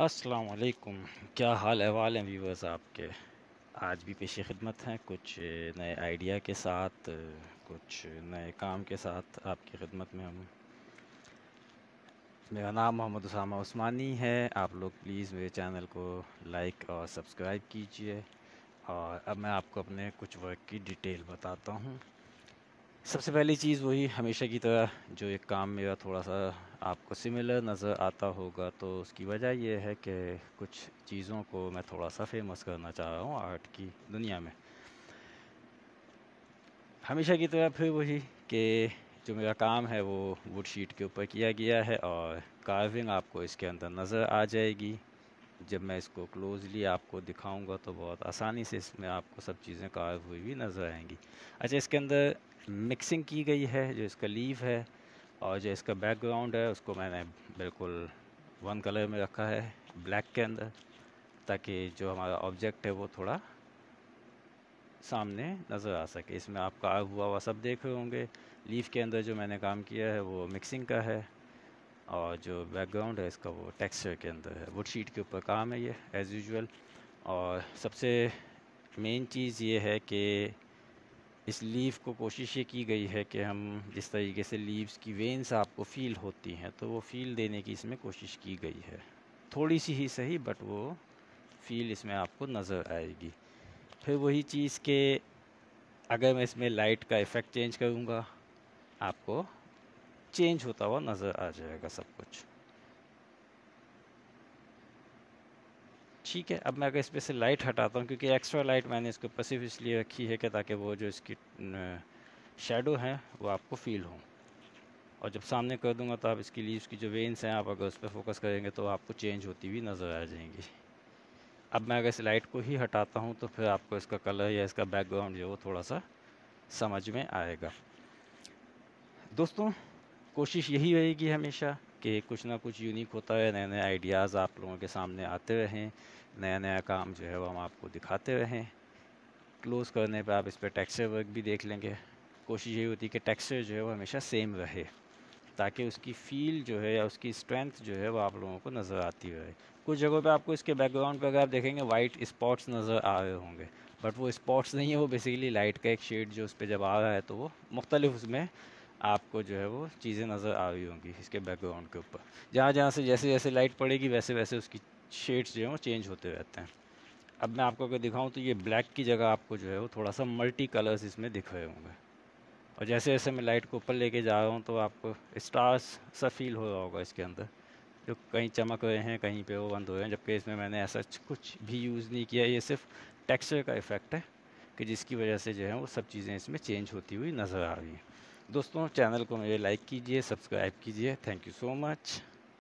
अस्सलाम वालेकुम क्या हाल अहवाल हैं व्यूवर्स आपके आज भी पेश खिदमत हैं कुछ नए आइडिया के साथ कुछ नए काम के साथ आपकी खिदमत में हम मेरा नाम मोहम्मद उसामा उस्मानी है आप लोग प्लीज़ मेरे चैनल को लाइक और सब्सक्राइब कीजिए और अब मैं आपको अपने कुछ वर्क की डिटेल बताता हूँ सबसे पहली चीज़ वही हमेशा की तरह जो एक काम मेरा थोड़ा सा आपको सिमिलर नज़र आता होगा तो उसकी वजह यह है कि कुछ चीज़ों को मैं थोड़ा सा फेमस करना चाह रहा हूँ आर्ट की दुनिया में हमेशा की तरह फिर वही कि जो मेरा काम है वो वुड शीट के ऊपर किया गया है और कार्विंग आपको इसके अंदर नज़र आ जाएगी जब मैं इसको क्लोजली आपको दिखाऊंगा तो बहुत आसानी से इसमें आपको सब चीज़ें कायब हुई भी नज़र आएंगी अच्छा इसके अंदर मिक्सिंग की गई है जो इसका लीव है और जो इसका बैकग्राउंड है उसको मैंने बिल्कुल वन कलर में रखा है ब्लैक के अंदर ताकि जो हमारा ऑब्जेक्ट है वो थोड़ा सामने नज़र आ सके इसमें आप कायब हुआ हुआ सब देख रहे होंगे लीफ के अंदर जो मैंने काम किया है वो मिक्सिंग का है और जो बैकग्राउंड है इसका वो टेक्सचर के अंदर है वुड शीट के ऊपर काम है ये एज़ यूजल और सबसे मेन चीज़ ये है कि इस लीफ को कोशिश ये की गई है कि हम जिस तरीके से लीव्स की वेंस आपको फ़ील होती हैं तो वो फ़ील देने की इसमें कोशिश की गई है थोड़ी सी ही सही बट वो फील इसमें आपको नज़र आएगी फिर वही चीज़ के अगर मैं इसमें लाइट का इफ़ेक्ट चेंज करूँगा आपको चेंज होता हुआ नज़र आ जाएगा सब कुछ ठीक है अब मैं अगर इस पर से लाइट हटाता हूँ क्योंकि एक्स्ट्रा लाइट मैंने इसके ऊपर सिर्फ इसलिए रखी है कि ताकि वो जो इसकी शेडो है वो आपको फील हो और जब सामने कर दूंगा तो आप इसकी लीव्स की जो वेन्स हैं आप अगर उस पर फोकस करेंगे तो आपको चेंज होती हुई नज़र आ जाएंगी अब मैं अगर इस लाइट को ही हटाता हूँ तो फिर आपको इसका कलर या इसका बैकग्राउंड जो है वो थोड़ा सा समझ में आएगा दोस्तों कोशिश यही रहेगी हमेशा कि कुछ ना कुछ यूनिक होता है नए नए आइडियाज़ आप लोगों के सामने आते रहें नया नया काम जो है वो हम आपको दिखाते रहें क्लोज़ करने पर आप इस पर टेक्सचर वर्क भी देख लेंगे कोशिश यही होती है कि टेक्सचर जो है वो हमेशा सेम रहे ताकि उसकी फील जो है या उसकी स्ट्रेंथ जो है वो आप लोगों को नज़र आती रहे कुछ जगहों पे आपको इसके बैकग्राउंड पे अगर आप देखेंगे वाइट स्पॉट्स नज़र आ रहे होंगे बट वो स्पॉट्स नहीं है वो बेसिकली लाइट का एक शेड जो उस पर जब आ रहा है तो वो मुख्तलिफ उसमें आपको जो है वो चीज़ें नज़र आ रही होंगी इसके बैकग्राउंड के ऊपर जहाँ जहाँ से जैसे जैसे लाइट पड़ेगी वैसे वैसे उसकी शेड्स जो है वो चेंज होते रहते हैं अब मैं आपको अगर दिखाऊँ तो ये ब्लैक की जगह आपको जो है वो थोड़ा सा मल्टी कलर्स इसमें दिख रहे होंगे और जैसे जैसे मैं लाइट को ऊपर लेके जा रहा हूँ तो आपको स्टार्स सा फील हो रहा होगा इसके अंदर जो कहीं चमक रहे हैं कहीं पे वो बंद हो रहे हैं जबकि इसमें मैंने ऐसा कुछ भी यूज़ नहीं किया ये सिर्फ टेक्सचर का इफ़ेक्ट है कि जिसकी वजह से जो है वो सब चीज़ें इसमें चेंज होती हुई नज़र आ रही हैं दोस्तों चैनल को मेरे लाइक कीजिए सब्सक्राइब कीजिए थैंक यू सो मच